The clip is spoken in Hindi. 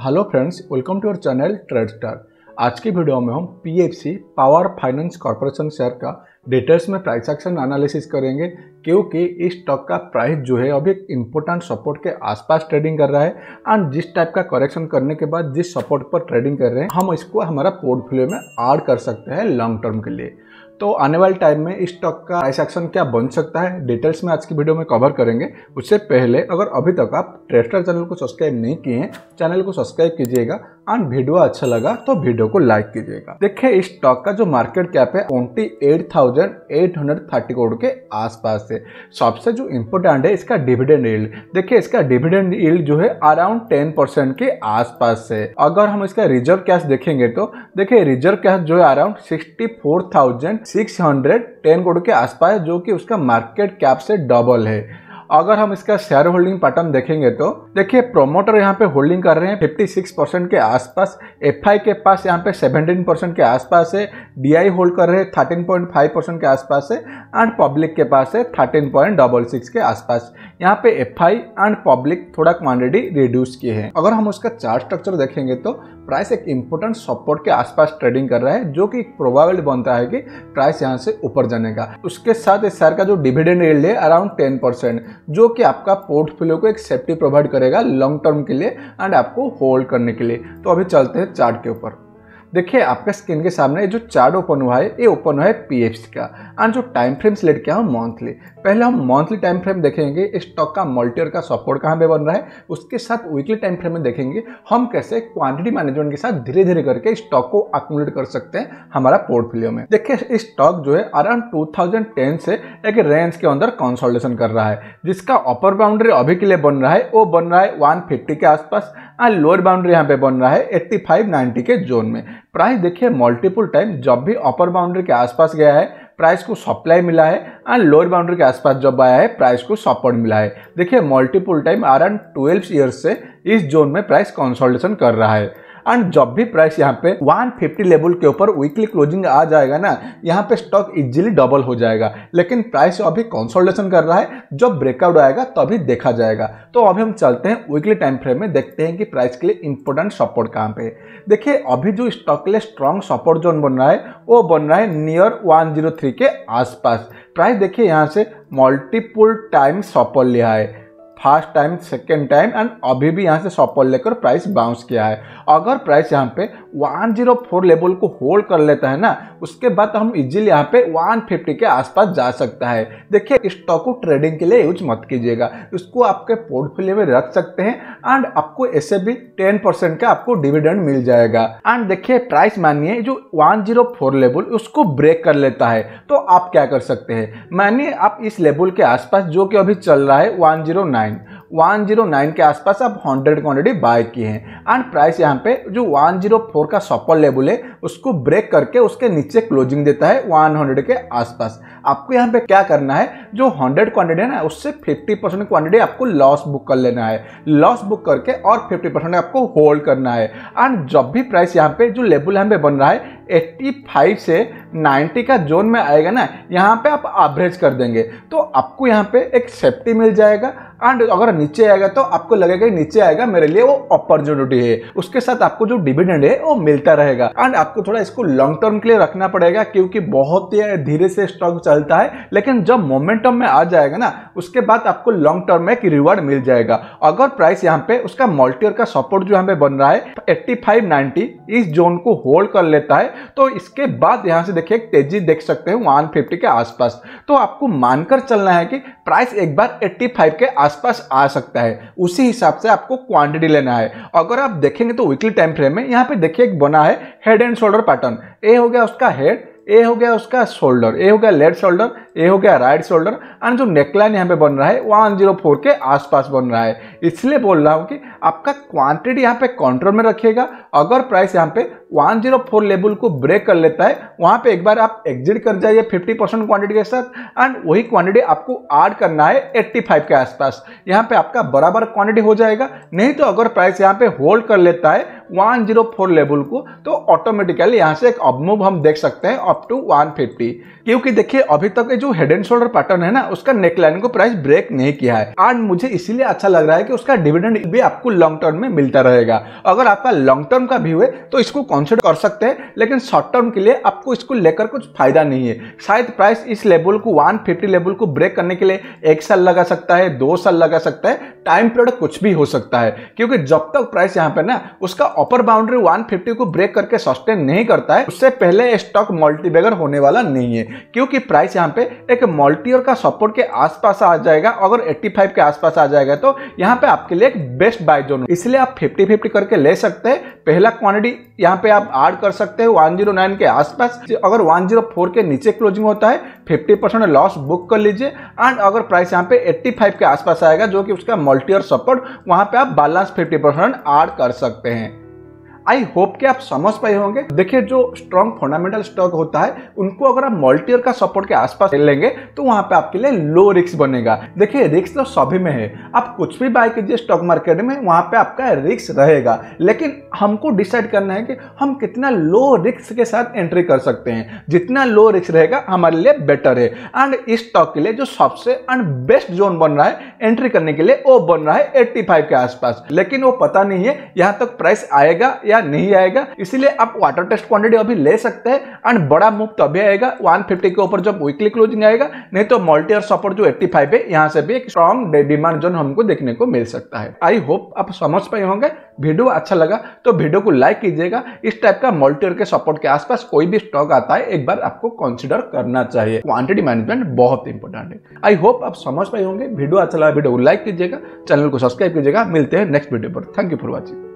hello friends welcome to our channel trade star आज के वीडियो में हम PFC power finance corporation share का डेटर्स में प्राइस एक्शन एनालिसिस करेंगे क्योंकि इस स्टॉक का प्राइस जो है अभी एक इम्पोर्टेंट सपोर्ट के आसपास ट्रेडिंग कर रहा है एंड जिस टाइप का करेक्शन करने के बाद जिस सपोर्ट पर ट्रेडिंग कर रहे हैं हम इसको हमारा पोर्टफोलियो में ऐड कर सकते हैं लॉन्ग टर्म के लिए तो आने वाले टाइम में इस स्टॉक का प्राइस एक्शन क्या बन सकता है डिटेल्स में आज की वीडियो में कवर करेंगे उससे पहले अगर अभी तक आप ट्रेस्टर चैनल को सब्सक्राइब नहीं किए हैं चैनल को सब्सक्राइब कीजिएगा एंड वीडियो अच्छा लगा तो वीडियो को लाइक कीजिएगा देखिए इस स्टॉक का जो मार्केट कैप है ट्वेंटी एट थाउजेंड 1,830 करोड़ के आसपास है सबसे जो इम्पोर्टेंट है इसका डिविडेंड यील्ड देखिए इसका डिविडेंड यील्ड जो है अराउंड टेन परसेंट के आसपास से अगर हम इसका रिजर्व कैश देखेंगे तो देखिए रिजर्व कैश जो है around sixty four thousand six hundred ten crore के आसपास जो कि उसका मार्केट कैप से डबल है अगर हम इसका शेयर होल्डिंग पैटर्न देखेंगे तो देखिए प्रोमोटर यहाँ पे होल्डिंग कर रहे हैं 56 परसेंट के आसपास एफ के पास यहाँ पे 17 परसेंट के आसपास है डी होल्ड कर रहे हैं 13.5 परसेंट के आसपास है एंड पब्लिक के पास है थर्टीन पॉइंट डबल सिक्स के आसपास यहाँ पे एफ एंड पब्लिक थोड़ा क्वान्टिटी रिड्यूस किए हैं अगर हम उसका चार्ट स्ट्रक्चर देखेंगे तो प्राइस एक इम्पोर्टेंट सपोर्ट के आसपास ट्रेडिंग कर रहा है जो कि प्रोबेबल बनता है कि प्राइस यहाँ से ऊपर जाने का उसके साथ इस शेयर का जो डिविडेंड रेल है अराउंड टेन परसेंट जो कि आपका पोर्टफोलियो को एक सेफ्टी प्रोवाइड करेगा लॉन्ग टर्म के लिए एंड आपको होल्ड करने के लिए तो अभी चलते हैं चार्ट के ऊपर देखिए आपका स्क्रीन के सामने जो चार्ट ओपन हुआ है ये ओपन हुआ है पी का एंड जो टाइम फ्रेम सेलेक्ट किया हम मंथली पहले हम मंथली टाइम फ्रेम देखेंगे स्टॉक का मल्टीयर का सपोर्ट कहाँ पे बन रहा है उसके साथ वीकली टाइम फ्रेम में देखेंगे हम कैसे क्वांटिटी मैनेजमेंट के साथ धीरे धीरे करके स्टॉक को अकोमोडेट कर सकते हैं हमारा पोर्टफोलियो में देखिए स्टॉक जो है अराउंड टेन से एक रेंज के अंदर कंसोलिडेशन कर रहा है जिसका अपर बाउंड्री अभी के लिए बन रहा है वो बन रहा है फिफ्टी के आसपास एंड लोअर बाउंड्री यहाँ पे बन रहा है फाइव नाइन्टी के जोन में प्राइस देखिए मल्टीपल टाइम जब भी अपर बाउंड्री के आसपास गया है प्राइस को सप्लाई मिला है एंड लोअर बाउंड्री के आसपास जब आया है प्राइस को सपोर्ट मिला है देखिए multiple time around twelve years से इस जोन में प्राइस कंसोलिडेशन कर रहा है एंड जब भी प्राइस यहाँ पे 150 लेवल के ऊपर वीकली क्लोजिंग आ जाएगा ना यहाँ पे स्टॉक इजिली डबल हो जाएगा लेकिन प्राइस अभी कंसोल्टेशन कर रहा है जब ब्रेकआउट आएगा तभी तो देखा जाएगा तो अभी हम चलते हैं वीकली टाइम फ्रेम में देखते हैं कि प्राइस के लिए इंपॉर्टेंट सपोर्ट कहाँ पे देखिए अभी जो स्टॉक के लिए स्ट्रॉन्ग सपोर्ट जोन बन रहा है वो बन रहा है नियर वन के आसपास प्राइस देखिए यहाँ से मल्टीपुल टाइम सपोर्ट लिया है first time second time and अभी भी यहाँ से सपोर्ट लेकर प्राइस बाउंस किया है अगर प्राइस यहाँ पे 104 लेवल को होल्ड कर लेता है ना उसके बाद हम इजीली यहाँ पे 150 के आसपास जा सकता है देखिए स्टॉक को ट्रेडिंग के लिए यूज मत कीजिएगा इसको आपके पोर्टफोलियो में रख सकते हैं एंड आपको ऐसे भी 10% का आपको डिविडेंड मिल जाएगा एंड देखिए प्राइस मानिए जो 104 लेवल उसको ब्रेक कर लेता है तो आप क्या कर सकते हैं मानिए आप इस लेवल के आसपास जो कि अभी चल रहा है 109 109 के आसपास आप 100 क्वान्टिटी बाय किए हैं एंड प्राइस यहाँ पे जो 104 का सॉपर लेवल है उसको ब्रेक करके उसके नीचे क्लोजिंग देता है 100 के आसपास आपको यहाँ पे क्या करना है जो 100 क्वांटिटी है ना उससे 50 परसेंट क्वांटिटी आपको लॉस बुक कर लेना है लॉस बुक करके और 50 परसेंट आपको होल्ड करना है एंड जब भी प्राइस यहाँ पे जो लेबुल यहाँ पे बन रहा है एट्टी से 90 का जोन में आएगा ना यहाँ पे आप एवरेज कर देंगे तो आपको यहाँ पे एक सेफ्टी मिल जाएगा एंड अगर नीचे आएगा तो आपको लगेगा नीचे आएगा मेरे लिए वो अपॉर्चुनिटी है उसके साथ आपको जो डिविडेंड है वो मिलता रहेगा एंड आपको थोड़ा इसको लॉन्ग टर्म के लिए रखना पड़ेगा क्योंकि बहुत ही धीरे से स्टॉक चलता है लेकिन जब मोमेंटम में आ जाएगा ना उसके बाद आपको लॉन्ग टर्म में एक रिवार्ड मिल जाएगा अगर प्राइस यहाँ पे उसका मल्टीयर का सपोर्ट जो यहाँ पे बन रहा है एट्टी फाइव नाइनटी इस जोन को होल्ड कर लेता है तो इसके बाद यहाँ से देखिए तेजी देख सकते हैं वन फिफ्टी के आसपास तो आपको मानकर चलना है कि प्राइस एक बार एट्टी फाइव के आस आसपास आ सकता है उसी हिसाब से आपको क्वांटिटी लेना है अगर आप देखेंगे तो वीकली टाइम फ्रेम में यहाँ पे देखिए एक बना है हेड एंड शोल्डर पैटर्न ए हो गया उसका हेड ए हो गया उसका शोल्डर ए हो गया लेफ्ट शोल्डर ये हो गया राइट शोल्डर एंड जो नेकलाइन यहाँ पे बन रहा है वन जीरो फोर के आसपास बन रहा है इसलिए बोल रहा हूँ कि आपका क्वांटिटी यहाँ पे कंट्रोल में रखिएगा अगर प्राइस यहाँ पे वन जीरो फोर लेवल को ब्रेक कर लेता है वहाँ पे एक बार आप एग्जिट कर जाइए फिफ्टी परसेंट क्वान्टिटी के साथ एंड वही क्वान्टिटी आपको ऐड करना है फाइव के आसपास यहाँ पे आपका बराबर क्वांटिटी हो जाएगा नहीं तो अगर प्राइस यहाँ पे होल्ड कर लेता है 104 लेवल को तो ऑटोमेटिकली यहाँ से एक अपमूव हम देख सकते हैं अप टू 150 क्योंकि देखिए अभी तक जो हेड एंड शोल्डर पैटर्न है ना उसका नेकलाइन को प्राइस ब्रेक नहीं किया है एंड मुझे इसीलिए अच्छा लग रहा है कि उसका डिविडेंड भी आपको लॉन्ग टर्म में मिलता रहेगा अगर आपका लॉन्ग टर्म का व्यू है तो इसको कॉन्सिडर कर सकते हैं लेकिन शॉर्ट टर्म के लिए आपको इसको लेकर कुछ फायदा नहीं है शायद प्राइस इस लेवल को वन लेवल को ब्रेक करने के लिए एक साल लगा सकता है दो साल लगा सकता है टाइम पीरियड कुछ भी हो सकता है क्योंकि जब तक प्राइस यहाँ पे ना उसका अपर बाउंड्री वन को ब्रेक करके सस्टेन नहीं करता है उससे पहले स्टॉक मल्टीबेगर होने वाला नहीं है क्योंकि प्राइस यहाँ पे एक मल्टीयर का सपोर्ट के आसपास आ जाएगा अगर 85 के आसपास आ जाएगा तो यहाँ पे आपके लिए एक बेस्ट बाय जोन इसलिए आप 50 50 करके ले सकते हैं पहला क्वांटिटी यहाँ पे आप ऐड कर सकते हैं 109 के आसपास अगर 104 के नीचे क्लोजिंग होता है 50 परसेंट लॉस बुक कर लीजिए एंड अगर प्राइस यहाँ पे 85 के आसपास आएगा जो कि उसका मल्टीयर सपोर्ट वहाँ पे आप बैलेंस 50 परसेंट ऐड कर सकते हैं आई होप कि आप समझ पाए होंगे देखिए जो स्ट्रॉन्ग फंडामेंटल स्टॉक होता है उनको अगर आप मल्टीयर का सपोर्ट के आसपास लेंगे तो वहां पे आपके लिए लो रिस्क बनेगा देखिए रिस्क तो सभी में है आप कुछ भी बाय कीजिए स्टॉक मार्केट में वहां पे आपका रिस्क रहेगा लेकिन हमको डिसाइड करना है कि हम कितना लो रिस्क के साथ एंट्री कर सकते हैं जितना लो रिस्क रहेगा हमारे लिए बेटर है एंड इस स्टॉक के लिए जो सबसे एंड बेस्ट जोन बन रहा है एंट्री करने के लिए वो बन रहा है एट्टी के आसपास लेकिन वो पता नहीं है यहाँ तक प्राइस आएगा या या नहीं आएगा इसलिए आप वाटर टेस्ट क्वांटिटी अभी ले सकते हैं एंड बड़ा मूव तभी आएगा वन के ऊपर जब वीकली क्लोजिंग आएगा नहीं तो मल्टी और सपोर्ट जो एट्टी है यहाँ से भी एक स्ट्रॉन्ग डिमांड जोन हमको देखने को मिल सकता है आई होप आप समझ पाए होंगे वीडियो अच्छा लगा तो वीडियो को लाइक कीजिएगा इस टाइप का मल्टीयर के सपोर्ट के आसपास कोई भी स्टॉक आता है एक बार आपको कंसीडर करना चाहिए क्वांटिटी मैनेजमेंट बहुत इंपॉर्टेंट है आई होप आप समझ पाए होंगे वीडियो अच्छा लगा वीडियो को लाइक कीजिएगा चैनल को सब्सक्राइब कीजिएगा मिलते हैं नेक्स्ट वीडियो पर थैंक यू फॉर वॉचिंग